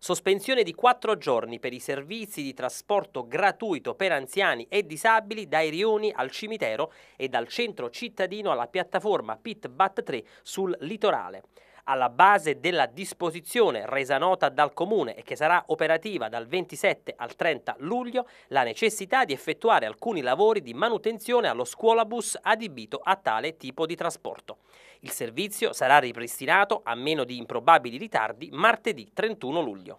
Sospensione di quattro giorni per i servizi di trasporto gratuito per anziani e disabili dai rioni al cimitero e dal centro cittadino alla piattaforma Pit Bat 3 sul litorale alla base della disposizione resa nota dal Comune e che sarà operativa dal 27 al 30 luglio, la necessità di effettuare alcuni lavori di manutenzione allo scuolabus adibito a tale tipo di trasporto. Il servizio sarà ripristinato, a meno di improbabili ritardi, martedì 31 luglio.